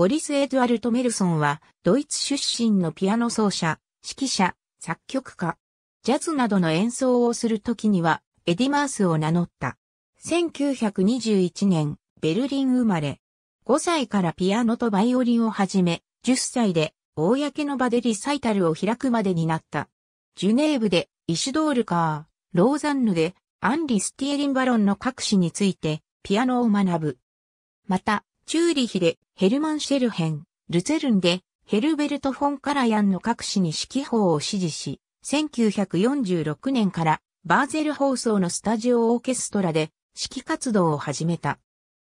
ボリス・エドゥアルト・メルソンは、ドイツ出身のピアノ奏者、指揮者、作曲家。ジャズなどの演奏をするときには、エディ・マースを名乗った。1921年、ベルリン生まれ。5歳からピアノとバイオリンを始め、10歳で、公の場でリサイタルを開くまでになった。ジュネーブで、イシュドールカー、ローザンヌで、アンリ・スティエリンバロンの各詞について、ピアノを学ぶ。また、チューリヒでヘルマン・シェルヘン、ルツェルンでヘルベルト・フォン・カラヤンの各紙に指揮法を支持し、1946年からバーゼル放送のスタジオオーケストラで指揮活動を始めた。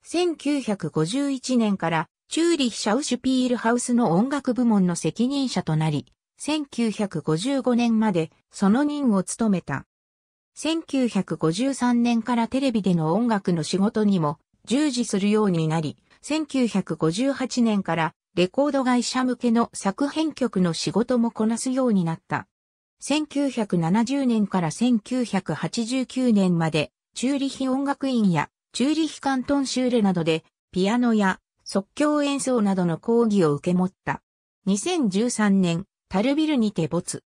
1951年からチューリヒ・シャウシュピールハウスの音楽部門の責任者となり、1955年までその任を務めた。1953年からテレビでの音楽の仕事にも従事するようになり、1958年からレコード会社向けの作編曲の仕事もこなすようになった。1970年から1989年まで、チューリヒ音楽院やチューリヒカントンシューレなどで、ピアノや即興演奏などの講義を受け持った。2013年、タルビルにて没。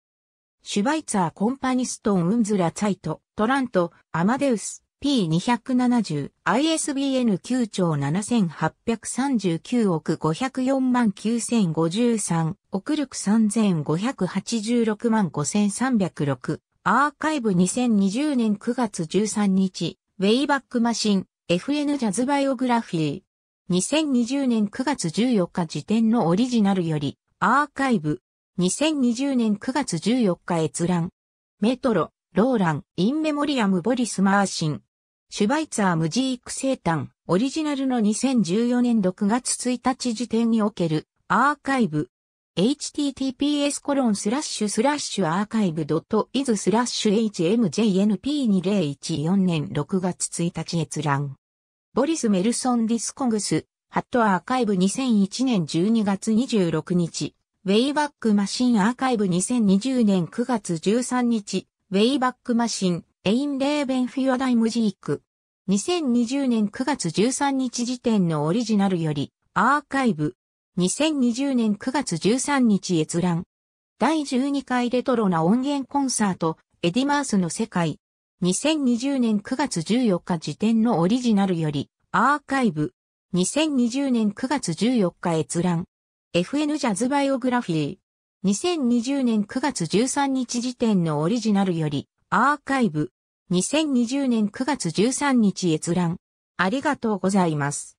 シュバイツァーコンパニストン・ウンズラ・ツァイト、トラント、アマデウス、P270、ISBN 9兆7839億504万9053、億力3586万5306、アーカイブ2020年9月13日、ウェイバックマシン、FN ジャズバイオグラフィー。2020年9月14日時点のオリジナルより、アーカイブ。2020年9月14日閲覧。メトロ、ローラン、インメモリアムボリスマーシン。シュバイツァー無事育生誕、オリジナルの2014年6月1日時点におけるアーカイブ。https コロンスラッシュスラッシュアーカイブドットイズスラッシュ hmjnp2014 年6月1日閲覧。ボリス・メルソン・ディスコングス、ハットアーカイブ2001年12月26日。ウェイバックマシンアーカイブ2020年9月13日。ウェイバックマシン、エイン・レーベンフィオダイムジーク。2020年9月13日時点のオリジナルより、アーカイブ。2020年9月13日閲覧。第12回レトロな音源コンサート、エディマースの世界。2020年9月14日時点のオリジナルより、アーカイブ。2020年9月14日閲覧。FN ジャズバイオグラフィー。2020年9月13日時点のオリジナルより、アーカイブ。2020年9月13日閲覧。ありがとうございます。